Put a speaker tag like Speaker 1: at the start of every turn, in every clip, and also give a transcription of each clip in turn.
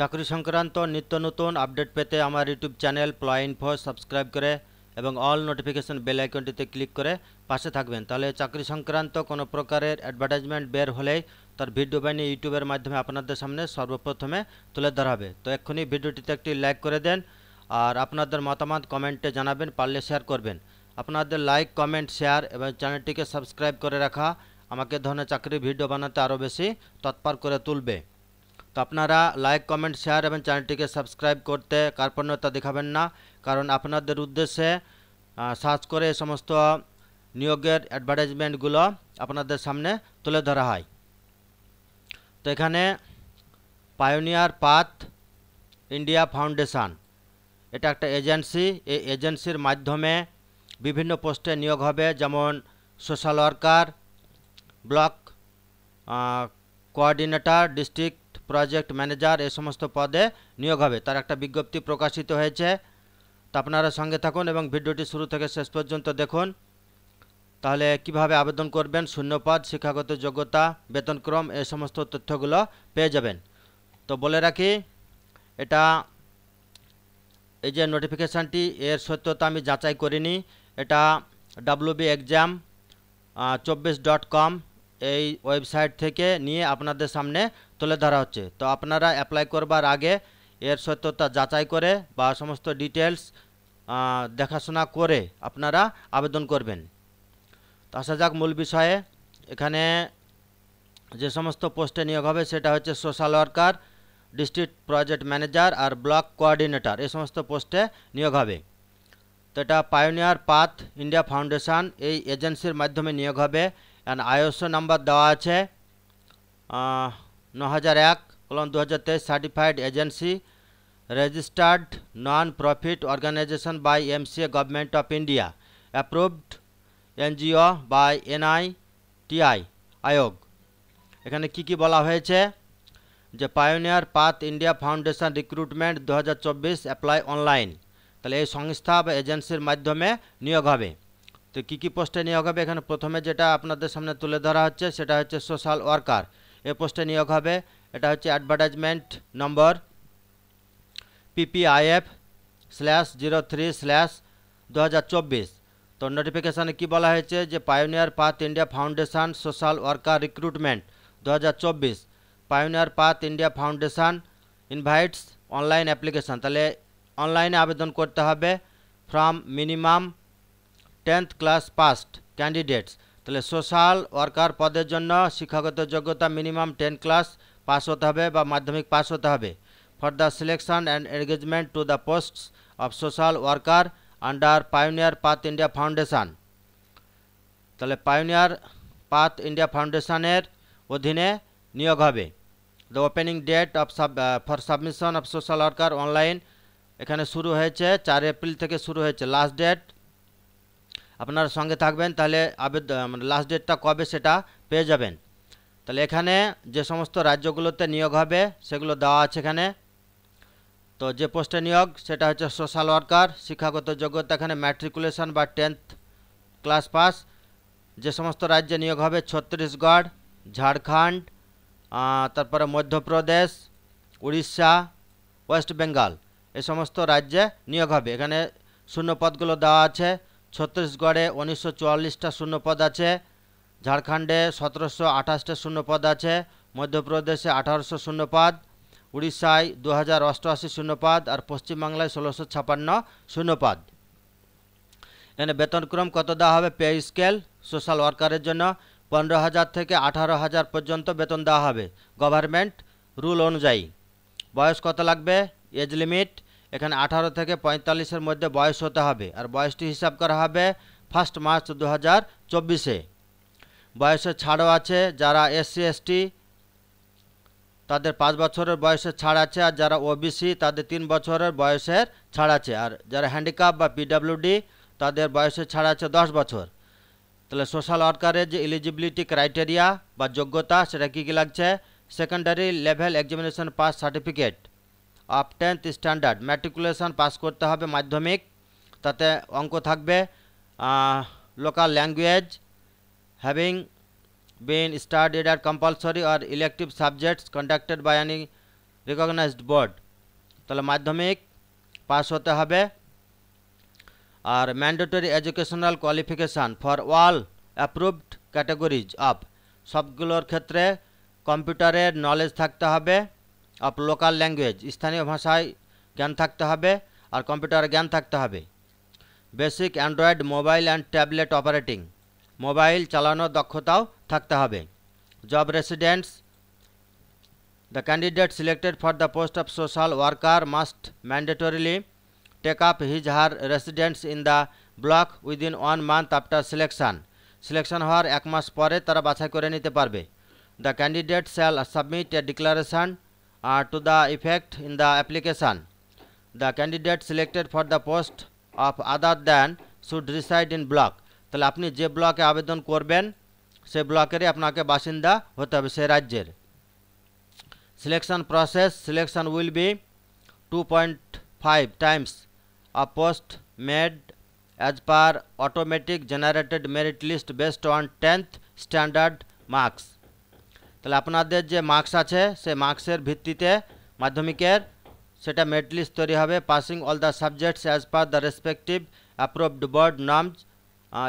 Speaker 1: চাকরি সংক্রান্ত নিত্য নতুন আপডেট পেতে আমার ইউটিউব চ্যানেল প্লয় ইনফো সাবস্ক্রাইব করে এবং অল নোটিফিকেশন বেল আইকনটিতে ক্লিক করে পাশে থাকবেন তাহলে চাকরি সংক্রান্ত কোনো প্রকারের অ্যাডভার্টাইজমেন্ট বের হলেই তার ভিডিও বানিয়ে ইউটিউবের মাধ্যমে আপনাদের সামনে সর্বপ্রথমে তুলে ধরা হবে তো এক্ষুনি ভিডিওটিতে একটি লাইক করে দেন আর আপনাদের মতামত কমেন্টে জানাবেন পারলে শেয়ার করবেন আপনাদের লাইক কমেন্ট শেয়ার এবং চ্যানেলটিকে সাবস্ক্রাইব করে রাখা আমাকে ধরনের চাকরি ভিডিও বানাতে আরও বেশি তৎপর করে তুলবে তো আপনারা লাইক কমেন্ট শেয়ার এবং চ্যানেলটিকে সাবস্ক্রাইব করতে কার্পণ্যতা দেখাবেন না কারণ আপনাদের উদ্দেশ্যে সার্চ করে সমস্ত নিয়োগের অ্যাডভার্টাইজমেন্টগুলো আপনাদের সামনে তুলে ধরা হয় তো এখানে পায়োনিয়ার পাথ ইন্ডিয়া ফাউন্ডেশান এটা একটা এজেন্সি এই এজেন্সির মাধ্যমে বিভিন্ন পোস্টে নিয়োগ হবে যেমন social worker block coordinator district project manager এ সমস্ত পদে নিয়োগ হবে তার একটা বিজ্ঞপ্তি প্রকাশিত হয়েছে তা আপনারা সঙ্গে থাকুন এবং ভিডিওটি শুরু থেকে শেষ পর্যন্ত দেখুন তাহলে কিভাবে আবেদন করবেন শূন্যপদ শিক্ষাগত যোগ্যতা বেতনক্রম এ সমস্ত তথ্যগুলো পেয়ে যাবেন তো বলে রাখি এটা এই যে নোটিফিকেশানটি এর সত্যতা আমি যাচাই করিনি এটা ডাব্লুবি এক্সাম চব্বিশ ডট কম এই ওয়েবসাইট থেকে নিয়ে আপনাদের সামনে তুলে ধরা হচ্ছে তো আপনারা অ্যাপ্লাই করবার আগে এর সত্যতা যাচাই করে বা সমস্ত ডিটেলস দেখাশোনা করে আপনারা আবেদন করবেন তো আসা যাক মূল বিষয়ে এখানে যে সমস্ত পোস্টে নিয়োগ হবে সেটা হচ্ছে social worker district project manager আর ব্লক কোয়ার্ডিনেটর এই সমস্ত পোস্টে নিয়োগ হবে তো এটা পায়োনিয়ার পাথ ইন্ডিয়া ফাউন্ডেশন এই এজেন্সির মাধ্যমে নিয়োগ হবে অ্যান্ড আইএসও নাম্বার দেওয়া আছে ন হাজার এক কলম দু হাজার তেইশ certified agency registered non profit organization by MCA government of India approved NGO by NITI Aayog এখানে কি কি বলা হয়েছে যে pioneer path India foundation recruitment দু হাজার অ্যাপ্লাই অনলাইন তাহলে এই সংস্থা বা এজেন্সির মাধ্যমে নিয়োগ হবে তো কী কী পোস্টে নিয়োগ হবে এখানে প্রথমে যেটা আপনাদের সামনে তুলে ধরা হচ্ছে সেটা হচ্ছে সোশ্যাল ওয়ার্কার এ পোস্টে নিয়োগ হবে এটা হচ্ছে advertisement number PPIF slash zero three slash দু তো নোটিফিকেশানে কী বলা হয়েছে যে pioneer path India foundation social worker recruitment দু pioneer path India foundation invites online application তাহলে অনলাইনে আবেদন করতে হবে from minimum tenth class passed candidates তাহলে সোশ্যাল ওয়ার্কার পদের জন্য শিক্ষাগত যোগ্যতা মিনিমাম টেন ক্লাস পাস হতে হবে বা মাধ্যমিক পাস হতে হবে for the selection and engagement to the posts of social worker under Pioneer path India Foundation তাহলে পায়োনিয়ার পাথ ইন্ডিয়া ফাউন্ডেশানের অধীনে নিয়োগ হবে the opening date of sub for submission of social worker online এখানে শুরু হয়েছে চার এপ্রিল থেকে শুরু হয়েছে লাস্ট ডেট আপনার সঙ্গে থাকবেন তাহলে আবেদন লাস্ট ডেটটা কবে সেটা পেয়ে যাবেন তাহলে এখানে যে সমস্ত রাজ্যগুলোতে নিয়োগ হবে সেগুলো দেওয়া আছে এখানে তো যে পোস্টে নিয়োগ সেটা হচ্ছে সোশ্যাল ওয়ার্কার শিক্ষাগত যোগ্যতা এখানে ম্যাট্রিকুলেশন বা টেন্থ ক্লাস পাস যে সমস্ত রাজ্যে নিয়োগ হবে ছত্তিশগড় ঝাড়খণ্ড তারপরে মধ্যপ্রদেশ উড়িষ্যা ওয়েস্ট বেঙ্গল এ সমস্ত রাজ্যে নিয়োগ হবে এখানে শূন্য পদগুলো দেওয়া আছে ছত্তিশগড়ে উনিশশো চুয়াল্লিশটা শূন্যপদ আছে ঝাড়খণ্ডে সতেরোশো আঠাশটা শূন্যপদ আছে মধ্যপ্রদেশে আঠারোশো শূন্যপদ উড়িষ্যায় দু হাজার অষ্টআশি শূন্যপদ আর পশ্চিমবাংলায় ষোলোশো ছাপান্ন শূন্যপদ এখানে বেতনক্রম কত দেওয়া হবে পে স্কেল সোশ্যাল ওয়ার্কারের জন্য পনেরো হাজার থেকে আঠারো হাজার পর্যন্ত বেতন দেওয়া হবে গভর্নমেন্ট রুল অনুযায়ী বয়স কত লাগবে এজ লিমিট এখানে আঠারো থেকে পঁয়তাল্লিশের মধ্যে বয়স হতে হবে আর বয়সটি হিসাব করা হবে ফার্স্ট মার্চ দু হাজার চব্বিশে বয়সের ছাড়ও আছে যারা এসসি এসটি তাদের পাঁচ বছরের বয়সের ছাড় আছে আর যারা ওবিসি তাদের তিন বছরের বয়সের ছাড় আছে আর যারা হ্যান্ডিক্যাপ বা পিডাব্লিউডি তাদের বয়সের ছাড় আছে দশ বছর তাহলে সোশ্যাল ওয়ার্কারের যে এলিজিবিলিটি ক্রাইটেরিয়া বা যোগ্যতা সেটা কী কী লাগছে secondary level examination pass certificate of tenth standard matriculation pass করতে হবে মাধ্যমিক তাতে অঙ্ক থাকবে local language having been studied are compulsory আর elective subjects conducted by any recognized board তাহলে মাধ্যমিক পাস হতে হবে আর mandatory educational qualification for all approved categories of সবগুলোর ক্ষেত্রে কম্পিউটারের নলেজ থাকতে হবে অফ লোকাল ল্যাঙ্গুয়েজ স্থানীয় ভাষায় জ্ঞান থাকতে হবে আর কম্পিউটার জ্ঞান থাকতে হবে basic Android mobile and tablet operating mobile চালানোর দক্ষতাও থাকতে হবে job residence the candidate selected for the post of social worker must mandatorily take up his her residence in the block within one month after selection selection হওয়ার এক মাস পরে তারা বাছাই করে নিতে পারবে the candidate shall submit a declaration uh, to the effect in the application. The candidate selected for the post of other than should reside in block. তাহলে আপনি যে ব্লকে আবেদন করবেন সেই ব্লকেরই আপনাকে বাসিন্দা হতে হবে সেই রাজ্যের selection process selection will be two point five times a post made as per automatic generated merit list based on 10th standard marks তাহলে আপনাদের যে মার্কস আছে সে মার্কসের ভিত্তিতে মাধ্যমিকের সেটা মেট লিস্ট তৈরি হবে passing all the subjects as per the respective approved board norms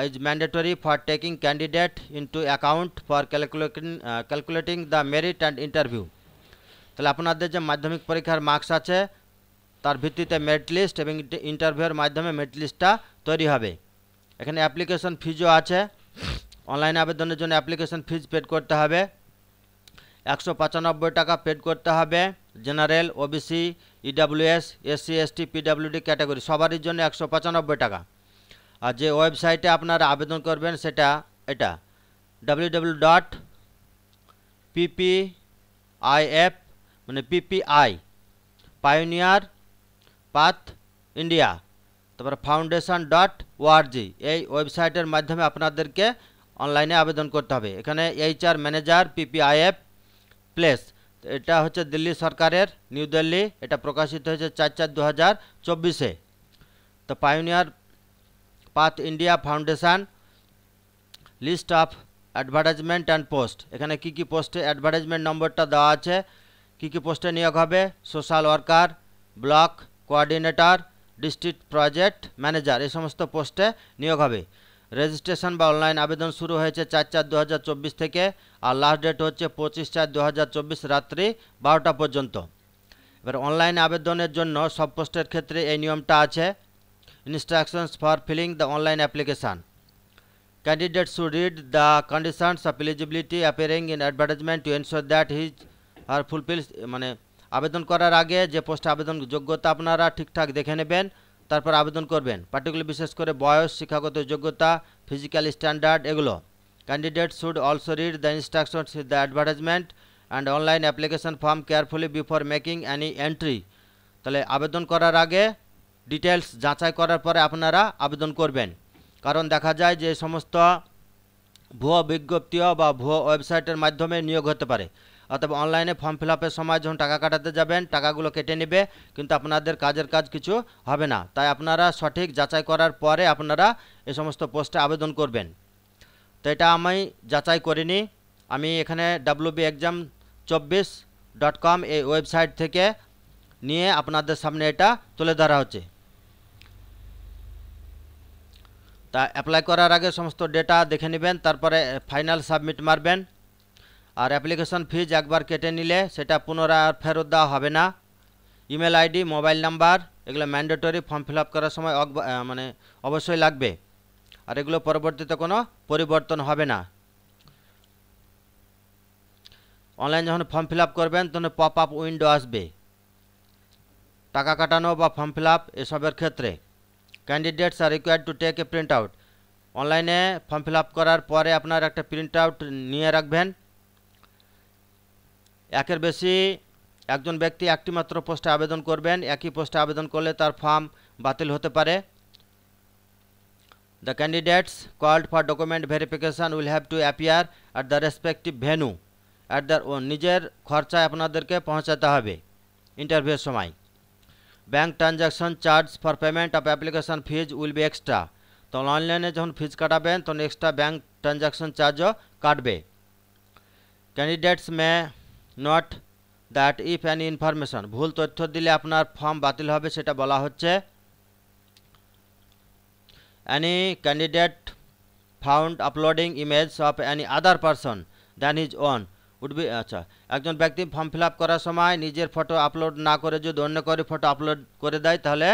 Speaker 1: is mandatory for taking candidate into account for calculating calculating the merit and interview তাহলে আপনাদের যে মাধ্যমিক পরীক্ষার মার্কস আছে তার ভিত্তিতে মেরিট লিস্ট এবং ইন্টারভিউয়ের মাধ্যমে মেরিট লিস্টটা তৈরি হবে এখানে অ্যাপ্লিকেশন ফিজও আছে অনলাইন আবেদনের জন্য অ্যাপ্লিকেশন ফিজ পেড করতে হবে একশো পঁচানব্বই টাকা পেড করতে হবে general OBC EWS SC ST PWD category সবারই জন্য একশো পঁচানব্বই টাকা আর যে ওয়েবসাইটে আপনারা আবেদন করবেন সেটা এটা ডাব্লিউ ডাব্লিউ ডট পিপিআইএফ মানে পিপিআই পায়োনিয়ার পাথ ইন্ডিয়া তারপর ফাউন্ডেশন ডট ওআরজি এই ওয়েবসাইটের মাধ্যমে আপনাদেরকে অনলাইনে আবেদন করতে হবে এখানে এইচআর ম্যানেজার পিপিআইএফ প্লেস এটা হচ্ছে দিল্লি সরকারের নিউ দিল্লি এটা প্রকাশিত হয়েছে চার চার দু হাজার চব্বিশে তো Pioneer path India Foundation list of advertisement and post এখানে কী কী পোস্টে অ্যাডভার্টাইজমেন্ট নম্বরটা দেওয়া আছে কী কী পোস্টে নিয়োগ হবে social worker block coordinator district project manager এই সমস্ত পোস্টে নিয়োগ হবে রেজিস্ট্রেশন বা অনলাইন আবেদন শুরু হয়েছে চার চার দু থেকে আর লাস্ট ডেট হচ্ছে পঁচিশ চার দু রাত্রি বারোটা পর্যন্ত এবার অনলাইন আবেদনের জন্য সব পোস্টের ক্ষেত্রে এই নিয়মটা আছে instructions for filling the online application candidate should read the conditions of eligibility appearing in advertisement to ensure that his her fulfil মানে আবেদন করার আগে যে পোস্টে আবেদন যোগ্যতা আপনারা ঠিকঠাক দেখে নেবেন তারপর আবেদন করবেন পার্টিকুলার বিশেষ করে বয়স শিক্ষাগত যোগ্যতা ফিজিক্যাল স্ট্যান্ডার্ড এগুলো candidate should also read the instructions the advertisement and online application form carefully before making any entry তাহলে আবেদন করার আগে ডিটেলস যাচাই করার পরে আপনারা আবেদন করবেন কারণ দেখা যায় যে সমস্ত ভুয়ো বিজ্ঞপ্তিও বা ভুয়ো ওয়েবসাইটের মাধ্যমে নিয়োগ হতে পারে অতএব অনলাইনে ফর্ম ফিল সময় যখন টাকা কাটাতে যাবেন টাকাগুলো কেটে নেবে কিন্তু আপনাদের কাজের কাজ কিছু হবে না তাই আপনারা সঠিক যাচাই করার পরে আপনারা এ সমস্ত পোস্টে আবেদন করবেন তো এটা আমি যাচাই করিনি আমি এখানে বি এক্সাম চব্বিশ ডট কম এই ওয়েবসাইট থেকে নিয়ে আপনাদের সামনে এটা তুলে ধরা হচ্ছে তা অ্যাপ্লাই করার আগে সমস্ত ডেটা দেখে নেবেন তারপরে ফাইনাল সাবমিট মারবেন আর অ্যাপ্লিকেশন ফিজ একবার কেটে নিলে সেটা পুনরায় আর ফেরত দেওয়া হবে না ইমেল আইডি মোবাইল নাম্বার এগুলো ম্যান্ডেটরি ফর্ম ফিল করার সময় মানে অবশ্যই লাগবে আর এগুলো পরবর্তীতে কোনো পরিবর্তন হবে না অনলাইন যখন ফর্ম ফিল আপ করবেন তখন পপ আপ উইন্ডো আসবে টাকা কাটানো বা ফর্ম ফিল আপ এসবের ক্ষেত্রে candidates are required to take a print out অনলাইনে ফর্ম ফিল আপ করার পরে আপনার একটা প্রিন্ট আউট নিয়ে রাখবেন একের বেশি একজন ব্যক্তি একটি মাত্র পোস্টে আবেদন করবেন একই পোস্টে আবেদন করলে তার ফর্ম বাতিল হতে পারে the candidates called for document verification will have to appear at the respective venue at the ও নিজের খরচায় আপনাদেরকে পৌঁছাতে হবে ইন্টারভিউর সময় bank transaction charge for payment of application fees will be extra তখন অনলাইনে যখন ফিজ কাটাবেন তখন এক্সট্রা ব্যাঙ্ক ট্রানজ্যাকশন চার্জও কাটবে candidates may not that if an information ভুল তথ্য দিলে আপনার ফর্ম বাতিল হবে সেটা বলা হচ্ছে any candidate found uploading image of any other person than his own would be আচ্ছা একজন ব্যক্তি ফর্ম ফিল করার সময় নিজের ফটো আপলোড না করে যদি অন্য করে ফটো আপলোড করে দেয় তাহলে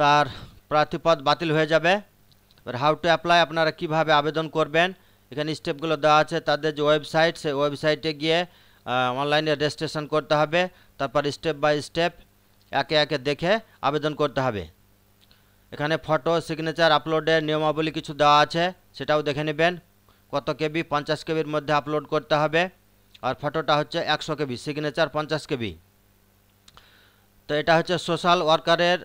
Speaker 1: তার প্রার্থীপদ বাতিল হয়ে যাবে এবার হাউ টু অ্যাপ্লাই আপনারা কীভাবে আবেদন করবেন এখানে স্টেপগুলো দেওয়া আছে তাদের যে ওয়েবসাইট সেই ওয়েবসাইটে গিয়ে অনলাইনে রেজিস্ট্রেশন করতে হবে তারপর স্টেপ বাই স্টেপ একে একে দেখে আবেদন করতে হবে এখানে ফটো সিগনেচার আপলোডের নিয়মাবলী কিছু দেওয়া আছে সেটাও দেখে নেবেন কত কেবি পঞ্চাশ কেবির মধ্যে আপলোড করতে হবে আর ফটোটা হচ্ছে একশো কেবি সিগনেচার পঞ্চাশ কেবি তো এটা হচ্ছে সোশ্যাল ওয়ার্কারের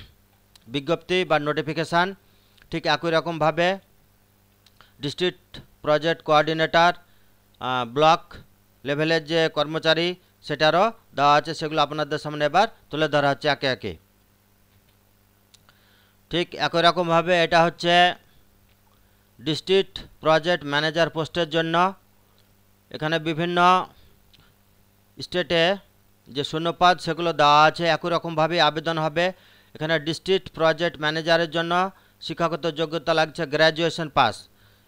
Speaker 1: বিজ্ঞপ্তি বা নোটিফিকেশান ঠিক একই রকমভাবে ডিস্ট্রিক্ট প্রজেক্ট কোয়ার্ডিনেটার ব্লক লেভেলের যে কর্মচারী সেটারও দেওয়া আছে সেগুলো আপনাদের সামনে এবার তুলে ধরা হচ্ছে একে একে ঠিক একই রকমভাবে এটা হচ্ছে ডিস্ট্রিক্ট প্রজেক্ট ম্যানেজার পোস্টের জন্য এখানে বিভিন্ন স্টেটে যে শূন্যপদ সেগুলো দেওয়া আছে একই রকমভাবে আবেদন হবে এখানে ডিস্ট্রিক্ট প্রজেক্ট ম্যানেজারের জন্য শিক্ষাগত যোগ্যতা লাগছে গ্র্যাজুয়েশন পাস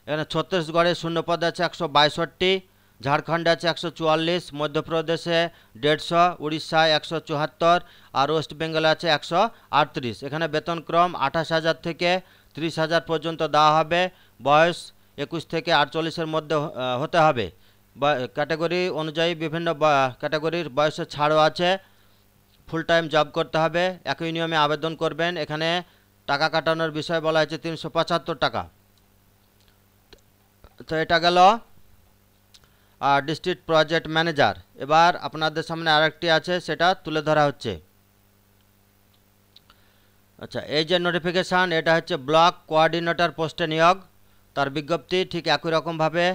Speaker 1: এখানে ছত্তিশগড়ে শূন্যপদ আছে একশো বাইষট্টি ঝাড়খণ্ড আছে একশো চুয়াল্লিশ মধ্যপ্রদেশে দেড়শো উড়িষ্যায় একশো চুয়াত্তর আর ওয়েস্ট বেঙ্গলে আছে একশো আটত্রিশ এখানে বেতনক্রম আঠাশ হাজার থেকে ত্রিশ হাজার পর্যন্ত দেওয়া হবে বয়স একুশ থেকে আটচল্লিশের মধ্যে হতে হবে ক্যাটাগরি অনুযায়ী বিভিন্ন ক্যাটাগরির বয়সের ছাড়ও আছে ফুল টাইম জব করতে হবে একই নিয়মে আবেদন করবেন এখানে টাকা কাটানোর বিষয়ে বলা হয়েছে তিনশো টাকা তো এটা গেল ডিস্ট্রিক্ট প্রজেক্ট ম্যানেজার এবার আপনাদের সামনে আরেকটি আছে সেটা তুলে ধরা হচ্ছে আচ্ছা এই যে নোটিফিকেশান এটা হচ্ছে ব্লক কোয়ার্ডিনেটর পোস্টে নিয়োগ তার বিজ্ঞপ্তি ঠিক একই রকমভাবে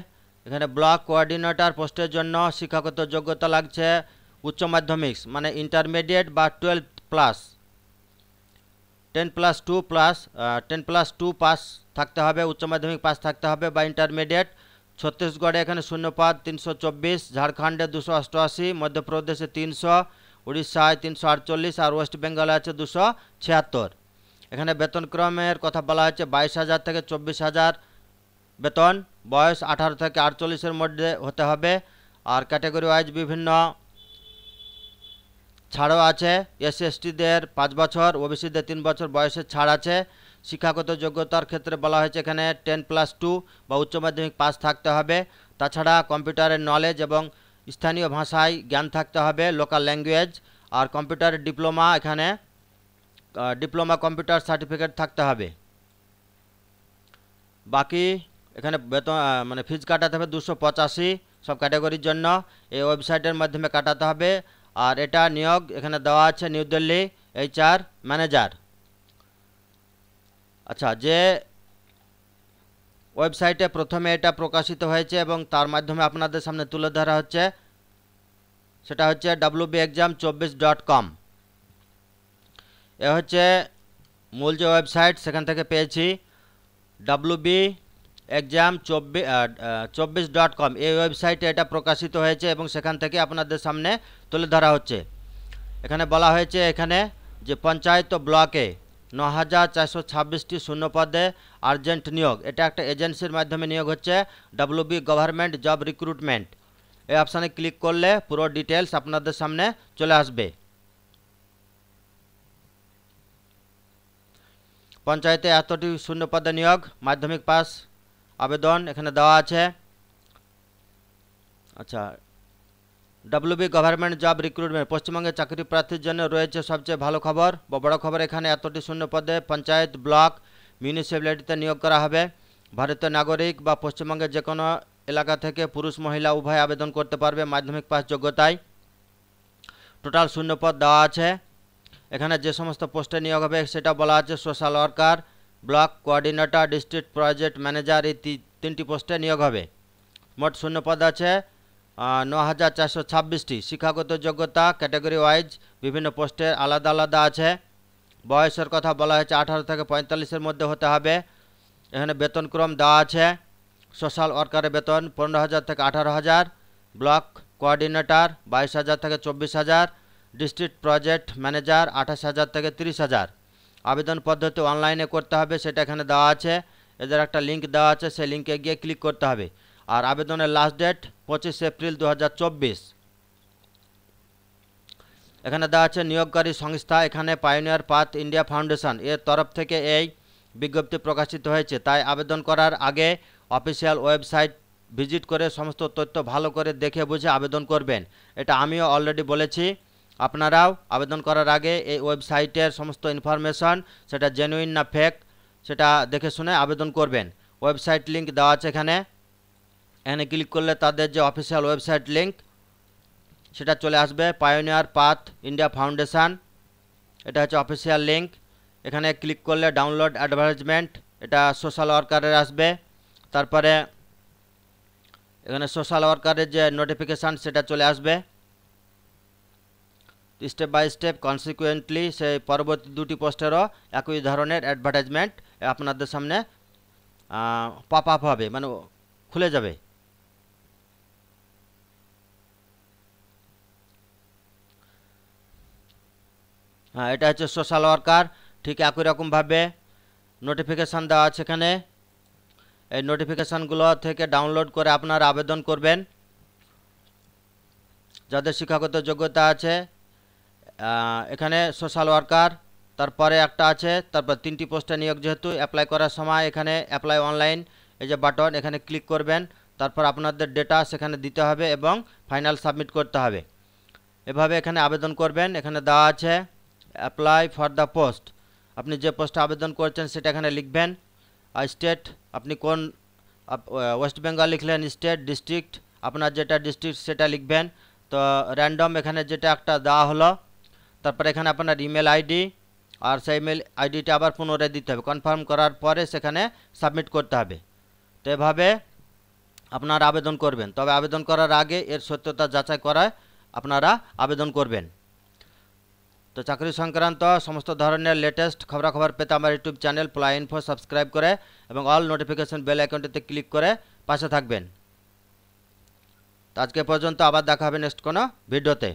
Speaker 1: এখানে ব্লক কোয়ার্ডিনেটর পোস্টের জন্য শিক্ষাগত যোগ্যতা লাগছে উচ্চ মাধ্যমিক মানে ইন্টারমিডিয়েট বা twelve plus ten plus two plus ten plus two pass থাকতে হবে উচ্চ মাধ্যমিক পাস থাকতে হবে বা ইন্টারমিডিয়েট ছত্তিশগড়ে এখানে শূন্যপাত তিনশো চব্বিশ ঝাড়খণ্ডে দুশো অষ্টআশি মধ্যপ্রদেশে তিনশো উড়িষ্যায় তিনশো আটচল্লিশ আর ওয়েস্ট বেঙ্গলে আছে দুশো ছিয়াত্তর এখানে বেতনক্রমের কথা বলা হয়েছে বাইশ হাজার থেকে চব্বিশ হাজার বেতন বয়স আঠারো থেকে আটচল্লিশের মধ্যে হতে হবে আর ক্যাটাগরি ওয়াইজ বিভিন্ন ছাড়ও আছে এস টিদের পাঁচ বছর ওবিসিদের তিন বছর বয়সের ছাড় আছে শিক্ষাগত যোগ্যতার ক্ষেত্রে বলা হয়েছে এখানে টেন প্লাস টু বা উচ্চ মাধ্যমিক পাস থাকতে হবে তাছাড়া কম্পিউটারের নলেজ এবং স্থানীয় ভাষায় জ্ঞান থাকতে হবে লোকাল ল্যাঙ্গুয়েজ আর কম্পিউটার ডিপ্লোমা এখানে ডিপ্লোমা কম্পিউটার সার্টিফিকেট থাকতে হবে বাকি এখানে বেতন মানে ফিজ কাটাতে হবে দুশো পঁচাশি সব ক্যাটাগরির জন্য এই ওয়েবসাইটের মাধ্যমে কাটাতে হবে আর এটা নিয়োগ এখানে দেওয়া আছে নিউ দিল্লি এইচআর ম্যানেজার আচ্ছা যে ওয়েবসাইটে প্রথমে এটা প্রকাশিত হয়েছে এবং তার মাধ্যমে আপনাদের সামনে তুলে ধরা হচ্ছে সেটা হচ্ছে ডাব্লু বি এক্সাম চব্বিশ ডট কম এ হচ্ছে মূল যে ওয়েবসাইট সেখান থেকে পেয়েছি ডাব্লু বি এক্সাম চব্বিশ ডট কম এই ওয়েবসাইটে এটা প্রকাশিত হয়েছে এবং সেখান থেকে আপনাদের সামনে তুলে ধরা হচ্ছে এখানে বলা হয়েছে এখানে যে পঞ্চায়েত ব্লকে ন হাজার চারশো ছাব্বিশটি শূন্যপদে আর্জেন্ট নিয়োগ এটা একটা এজেন্সির মাধ্যমে নিয়োগ হচ্ছে বি গভর্নমেন্ট জব রিক্রুটমেন্ট এই অপশানে ক্লিক করলে পুরো ডিটেলস আপনাদের সামনে চলে আসবে পঞ্চায়েতে এতটি শূন্যপদে নিয়োগ মাধ্যমিক পাস আবেদন এখানে দেওয়া আছে আচ্ছা ডাব্লিউবি গভর্নমেন্ট জব রিক্রুটমেন্ট পশ্চিমবঙ্গে চাকরি প্রার্থীর জন্য রয়েছে সবচেয়ে ভালো খবর বড় খবর এখানে এতটি শূন্য পদে পঞ্চায়েত ব্লক মিউনিসিপ্যালিটিতে নিয়োগ করা হবে ভারতীয় নাগরিক বা পশ্চিমবঙ্গের যে কোনো এলাকা থেকে পুরুষ মহিলা উভয় আবেদন করতে পারবে মাধ্যমিক পাস যোগ্যতায় টোটাল শূন্য পদ দেওয়া আছে এখানে যে সমস্ত পোস্টে নিয়োগ হবে সেটা বলা আছে social worker block coordinator district project manager এই তিনটি পোস্টে নিয়োগ হবে মোট শূন্য পদ আছে ন হাজার চারশো ছাব্বিশটি শিক্ষাগত যোগ্যতা ক্যাটাগরি ওয়াইজ বিভিন্ন পোস্টের আলাদা আলাদা আছে বয়সের কথা বলা হয়েছে আঠারো থেকে পঁয়তাল্লিশের মধ্যে হতে হবে এখানে বেতনক্রম দেওয়া আছে সোশ্যাল ওয়ার্কারের বেতন পনেরো হাজার থেকে আঠারো হাজার ব্লক কোয়ার্ডিনেটর বাইশ হাজার থেকে চব্বিশ হাজার ডিস্ট্রিক্ট প্রজেক্ট ম্যানেজার আঠাশ হাজার থেকে তিরিশ হাজার আবেদন পদ্ধতি অনলাইনে করতে হবে সেটা এখানে দেওয়া আছে এদের একটা লিঙ্ক দেওয়া আছে সেই লিঙ্কে গিয়ে ক্লিক করতে হবে আর আবেদনের লাস্ট ডেট পঁচিশে এপ্রিল দু এখানে দেওয়া আছে নিয়োগকারী সংস্থা এখানে পায়োনিয়ার পাথ ইন্ডিয়া ফাউন্ডেশন এর তরফ থেকে এই বিজ্ঞপ্তি প্রকাশিত হয়েছে তাই আবেদন করার আগে অফিসিয়াল ওয়েবসাইট ভিজিট করে সমস্ত তথ্য ভালো করে দেখে বুঝে আবেদন করবেন এটা আমিও অলরেডি বলেছি আপনারাও আবেদন করার আগে এই ওয়েবসাইটের সমস্ত ইনফরমেশন সেটা জেনুইন না ফেক সেটা দেখে শুনে আবেদন করবেন ওয়েবসাইট লিঙ্ক দেওয়া আছে এখানে এখানে ক্লিক করলে তাদের যে অফিসিয়াল ওয়েবসাইট লিঙ্ক সেটা চলে আসবে পায়োনিয়ার পাথ ইন্ডিয়া ফাউন্ডেশান এটা হচ্ছে অফিসিয়াল লিঙ্ক এখানে ক্লিক করলে ডাউনলোড অ্যাডভার্টাইজমেন্ট এটা সোশ্যাল ওয়ার্কারের আসবে তারপরে এখানে সোশ্যাল ওয়ার্কারের যে নোটিফিকেশান সেটা চলে আসবে স্টেপ বাই স্টেপ কনসিকুয়েন্টলি সেই পরবর্তী দুটি পোস্টেরও একই ধরনের অ্যাডভার্টাইজমেন্ট আপনাদের সামনে পপ আপ হবে মানে খুলে যাবে হ্যাঁ, এটা হচ্ছে সোশ্যাল ওয়ার্কার ঠিক একই রকমভাবে নোটিফিকেশান দেওয়া আছে এখানে এই নোটিফিকেশানগুলো থেকে ডাউনলোড করে আপনারা আবেদন করবেন যাদের শিক্ষাগত যোগ্যতা আছে এখানে সোশ্যাল ওয়ার্কার তারপরে একটা আছে তারপর তিনটি পোস্টে নিয়োগ যেহেতু অ্যাপ্লাই করার সময় এখানে অ্যাপ্লাই অনলাইন এই যে বাটন এখানে ক্লিক করবেন তারপর আপনাদের ডেটা সেখানে দিতে হবে এবং ফাইনাল সাবমিট করতে হবে এভাবে এখানে আবেদন করবেন এখানে দেওয়া আছে অ্যাপ্লাই ফর দ্য পোস্ট আপনি যে পোস্টে আবেদন করছেন সেটা এখানে লিখবেন আর স্টেট আপনি কোন ওয়েস্ট বেঙ্গল লিখলেন স্টেট ডিস্ট্রিক্ট আপনার যেটা ডিস্ট্রিক্ট সেটা লিখবেন তো র্যান্ডম এখানে যেটা একটা দেওয়া হলো তারপর এখানে আপনার ইমেল আইডি আর সেই ইমেল আইডিটা আবার পুনরায় দিতে হবে কনফার্ম করার পরে সেখানে সাবমিট করতে হবে তো এভাবে আপনারা আবেদন করবেন তবে আবেদন করার আগে এর সত্যতা যাচাই করায় আপনারা আবেদন করবেন তো চাকরি সংক্রান্ত সমস্ত ধরনের লেটেস্ট খবরাখবর পেতে আমার YouTube channel ply info subscribe করে এবং অল নোটিফিকেশন বেল অ্যাকাউন্টটিতে ক্লিক করে পাশে থাকবেন তো আজকে পর্যন্ত আবার দেখা হবে নেক্সট কোনো ভিডিওতে